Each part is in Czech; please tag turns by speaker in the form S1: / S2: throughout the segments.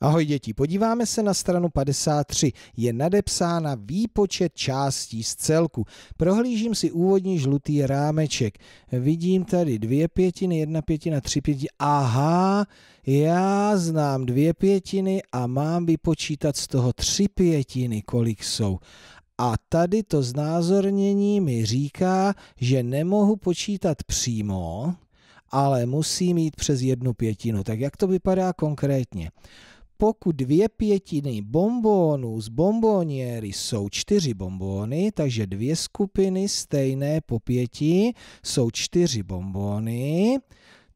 S1: Ahoj děti, podíváme se na stranu 53. Je nadepsána výpočet částí z celku. Prohlížím si úvodní žlutý rámeček. Vidím tady dvě pětiny, jedna pětina, tři pětiny. Aha, já znám dvě pětiny a mám vypočítat z toho tři pětiny, kolik jsou. A tady to znázornění mi říká, že nemohu počítat přímo, ale musí mít přes jednu pětinu. Tak jak to vypadá konkrétně? pokud dvě pětiny bombónů z bomboniéry jsou čtyři bombóny, takže dvě skupiny stejné po pěti jsou čtyři bombóny,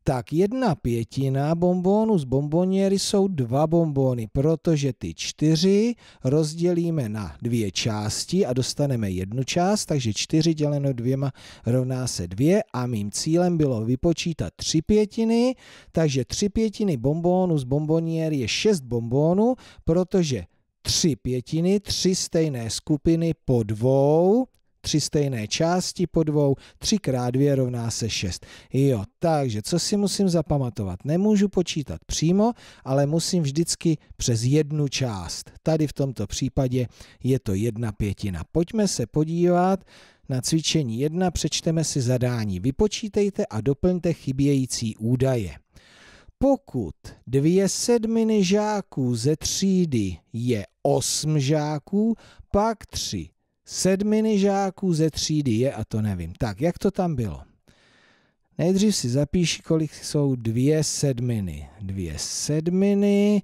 S1: tak jedna pětina bombónu z bomboněry jsou dva bombóny, protože ty čtyři rozdělíme na dvě části a dostaneme jednu část, takže čtyři děleno dvěma rovná se dvě a mým cílem bylo vypočítat tři pětiny, takže tři pětiny bombónu z bomboněry je šest bombónů, protože tři pětiny, tři stejné skupiny po dvou, tři stejné části po dvou, 3 krát 2 rovná se 6. Jo, takže co si musím zapamatovat? Nemůžu počítat přímo, ale musím vždycky přes jednu část. Tady v tomto případě je to jedna pětina. Pojďme se podívat na cvičení 1, přečteme si zadání. Vypočítejte a doplňte chybějící údaje. Pokud dvě sedminy žáků ze třídy je osm žáků, pak tři sedminy žáků ze třídy je a to nevím. Tak, jak to tam bylo? Nejdřív si zapíši, kolik jsou dvě sedminy. Dvě sedminy,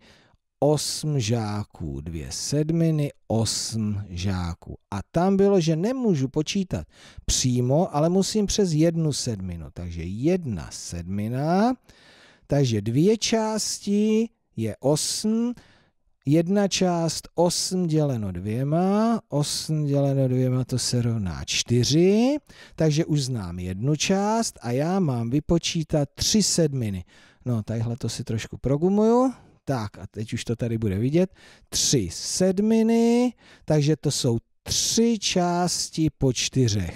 S1: osm žáků. Dvě sedminy, osm žáků. A tam bylo, že nemůžu počítat přímo, ale musím přes jednu sedminu. Takže jedna sedmina, takže dvě části je osm jedna část 8 děleno dvěma, 8 děleno dvěma to se rovná 4, takže už znám jednu část a já mám vypočítat 3 sedminy. No, takhle to si trošku progumuju. Tak a teď už to tady bude vidět. 3 sedminy, takže to jsou 3 části po 4.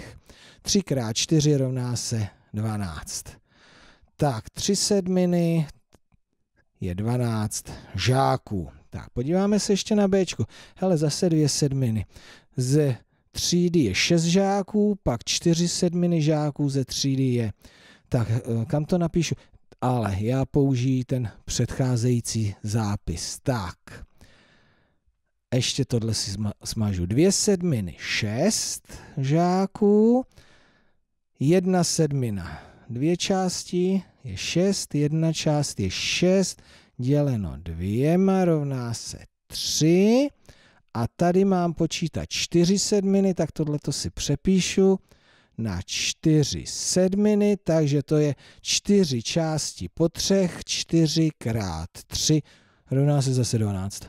S1: 3 krát 4 rovná se 12. Tak, 3 sedminy je 12 žáků. Tak, podíváme se ještě na B. Hele, zase dvě sedminy. ze třídy je šest žáků, pak čtyři sedminy žáků ze třídy je. Tak, eh, kam to napíšu? Ale já použiji ten předcházející zápis. Tak, ještě tohle si smažu. Dvě sedminy, šest žáků, jedna sedmina, dvě části je šest, jedna část je šest, děleno dvěma rovná se 3. A tady mám počítat 4 sedminy, tak tohle to si přepíšu na 4 sedminy, takže to je 4 části po třech, 4 krát 3 rovná se zase 12.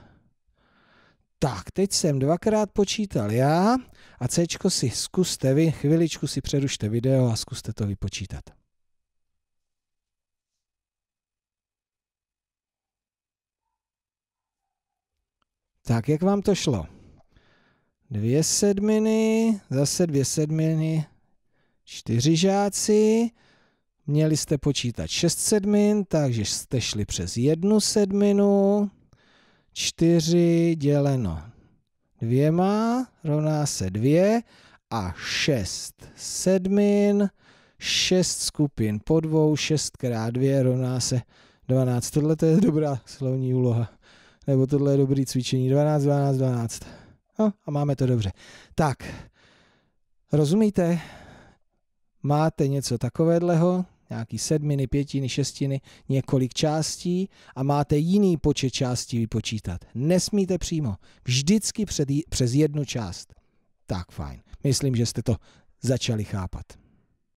S1: Tak, teď jsem dvakrát počítal já a C si zkuste vy, chviličku si přerušte video a zkuste to vypočítat. Tak, jak vám to šlo? Dvě sedminy, zase dvě sedminy, čtyři žáci. Měli jste počítat šest sedmin, takže jste šli přes jednu sedminu. Čtyři děleno dvěma rovná se dvě a šest sedmin, šest skupin po dvou, šest krát dvě rovná se dvanáct. Tohle je dobrá slovní úloha nebo tohle je dobrý cvičení, 12, 12, 12. No, a máme to dobře. Tak, rozumíte? Máte něco takového, nějaký sedminy, pětiny, šestiny, několik částí a máte jiný počet částí vypočítat. Nesmíte přímo, vždycky před, přes jednu část. Tak fajn, myslím, že jste to začali chápat.